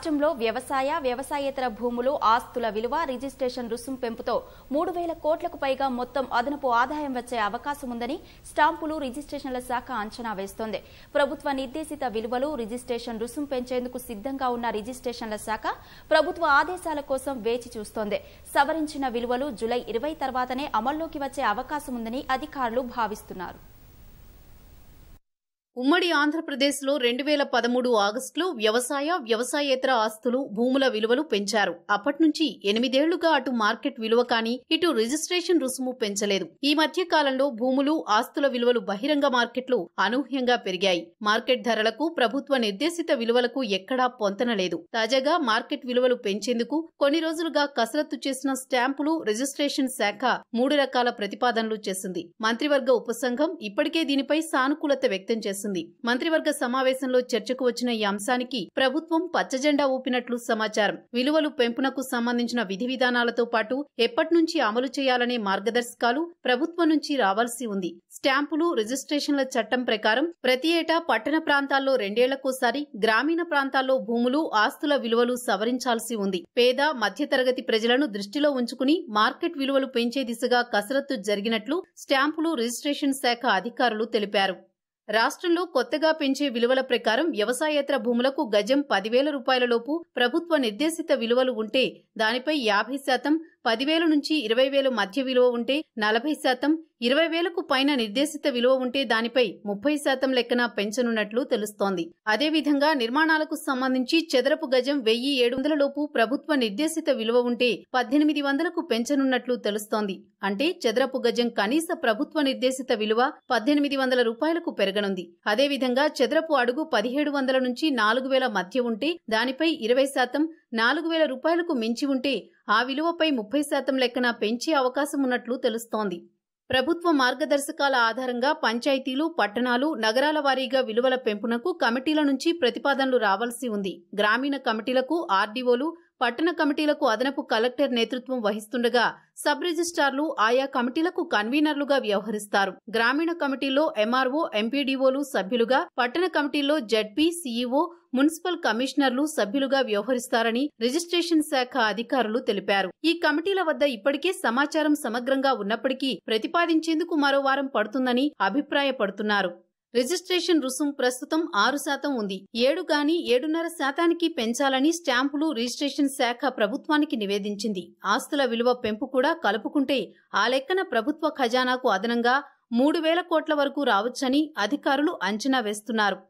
రాష్ట్రంలో వ్యవసాయ వ్యవసాయేతర భూములు ఆస్తుల విలువ రిజిస్ట్రేషన్ రుసుం పెంపుతో మూడు వేల కోట్లకు పైగా మొత్తం అదనపు ఆదాయం వచ్చే అవకాశం ఉందని స్టాంపులు రిజిస్ట్రేషన్ల శాఖ అంచనా వేస్తోంది ప్రభుత్వ నిర్దేశిత విలువలు రిజిస్ట్రేషన్ రుసుం పెంచేందుకు సిద్దంగా ఉన్న రిజిస్ట్రేషన్ల శాఖ ప్రభుత్వ ఆదేశాల కోసం వేచి చూస్తోంది సవరించిన విలువలు జులై ఇరవై తర్వాతనే అమల్లోకి వచ్చే అవకాశం ఉందని అధికారులు భావిస్తున్నారు ఉమ్మడి ఆంధ్రప్రదేశ్లో రెండు వేల పదమూడు ఆగస్టులో వ్యవసాయ వ్యవసాయేతర ఆస్తులు భూముల విలువలు పెంచారు అప్పటి నుంచి ఎనిమిదేళ్లుగా అటు మార్కెట్ విలువ కానీ ఇటు రిజిస్ట్రేషన్ రుసుము పెంచలేదు ఈ మధ్య కాలంలో భూములు ఆస్తుల విలువలు బహిరంగ మార్కెట్లు అనూహ్యంగా పెరిగాయి మార్కెట్ ధరలకు ప్రభుత్వ నిర్దేశిత విలువలకు ఎక్కడా పొంతనలేదు తాజాగా మార్కెట్ విలువలు పెంచేందుకు కొన్ని రోజులుగా కసరత్తు చేసిన స్టాంపులు రిజిస్ట్రేషన్ శాఖ మూడు రకాల ప్రతిపాదనలు చేసింది మంత్రివర్గ ఉపసంఘం ఇప్పటికే దీనిపై సానుకూలత వ్యక్తం చేసింది చేసింది మంత్రివర్గ సమావేశంలో చర్చకు వచ్చిన ఈ అంశానికి ప్రభుత్వం పచ్చజెండా ఊపినట్లు సమాచారం విలువలు పెంపునకు సంబంధించిన విధి విధానాలతో పాటు ఎప్పటినుంచి అమలు చేయాలనే మార్గదర్శకాలు ప్రభుత్వం నుంచి రావాల్సి ఉంది స్టాంపులు రిజిస్ట్రేషన్ల చట్టం ప్రకారం ప్రతి ఏటా పట్టణ ప్రాంతాల్లో రెండేళ్లకోసారి గ్రామీణ ప్రాంతాల్లో భూములు ఆస్తుల విలువలు సవరించాల్సి ఉంది పేద మధ్యతరగతి ప్రజలను దృష్టిలో ఉంచుకుని మార్కెట్ విలువలు పెంచే దిశగా కసరత్తు జరిగినట్లు స్టాంపులు రిజిస్ట్రేషన్ శాఖ అధికారులు తెలిపారు రాష్ట్రంలో కొత్తగా పెంచే విలువల ప్రకారం వ్యవసాయేతర భూములకు గజం పదివేల రూపాయల లోపు ప్రభుత్వ నిర్దేశిత విలువలు ఉంటే దానిపై యాభై శాతం పదివేలు నుంచి ఇరవై వేలు మధ్య విలువ ఉంటే నలభై శాతం ఇరవై వేలకు పైన నిర్దేశిత విలువ ఉంటే దానిపై ముప్పై శాతం లెక్కన పెంచనున్నట్లు తెలుస్తోంది అదేవిధంగా నిర్మాణాలకు సంబంధించి చదరపు గజం వెయ్యి ఏడు వందల లోపు ప్రభుత్వ నిర్దేశిత విలువ ఉంటే పద్దెనిమిది వందలకు పెంచనున్నట్లు తెలుస్తోంది అంటే చదరపు గజం కనీస ప్రభుత్వ నిర్దేశిత విలువ పద్దెనిమిది వందల రూపాయలకు పెరగనుంది అదేవిధంగా చదరపు అడుగు పదిహేడు వందల నుంచి నాలుగు వేల మధ్య ఉంటే దానిపై ఇరవై శాతం నాలుగు వేల రూపాయలకు మించి ఉంటే ఆ విలువపై ముప్పై శాతం లెక్కన పెంచే అవకాశం ఉన్నట్లు తెలుస్తోంది ప్రభుత్వ మార్గదర్శకాల ఆధారంగా పంచాయతీలు పట్టణాలు నగరాల వారీగా విలువల పెంపునకు కమిటీల నుంచి ప్రతిపాదనలు రావాల్సి ఉంది గ్రామీణ కమిటీలకు ఆర్డీఓలు పట్టణ కమిటీలకు అదనపు కలెక్టర్ నేతృత్వం వహిస్తుండగా సబ్ రిజిస్టార్లు ఆయా కమిటీలకు కన్వీనర్లుగా వ్యవహరిస్తారు గ్రామీణ కమిటీల్లో ఎంఆర్ఓ ఎంపీడీఓలు సభ్యులుగా పట్టణ కమిటీల్లో జడ్పీ సీఈఓ మున్సిపల్ కమిషనర్లు సభ్యులుగా వ్యవహరిస్తారని రిజిస్ట్రేషన్ శాఖ అధికారులు తెలిపారు ఈ కమిటీల వద్ద ఇప్పటికే సమాచారం సమగ్రంగా ఉన్నప్పటికీ ప్రతిపాదించేందుకు మరో వారం పడుతుందని అభిప్రాయపడుతున్నారు రిజిస్ట్రేషన్ రుసుం ప్రస్తుతం ఆరు శాతం ఉంది ఏడు గాని ఏడున్నర శాతానికి పెంచాలని స్టాంపులు రిజిస్ట్రేషన్ శాఖ ప్రభుత్వానికి నివేదించింది ఆస్తుల విలువ పెంపు కూడా కలుపుకుంటే ఆ లెక్కన ప్రభుత్వ ఖజానాకు అదనంగా మూడు వేల కోట్ల వరకు రావచ్చని అధికారులు అంచనా వేస్తున్నారు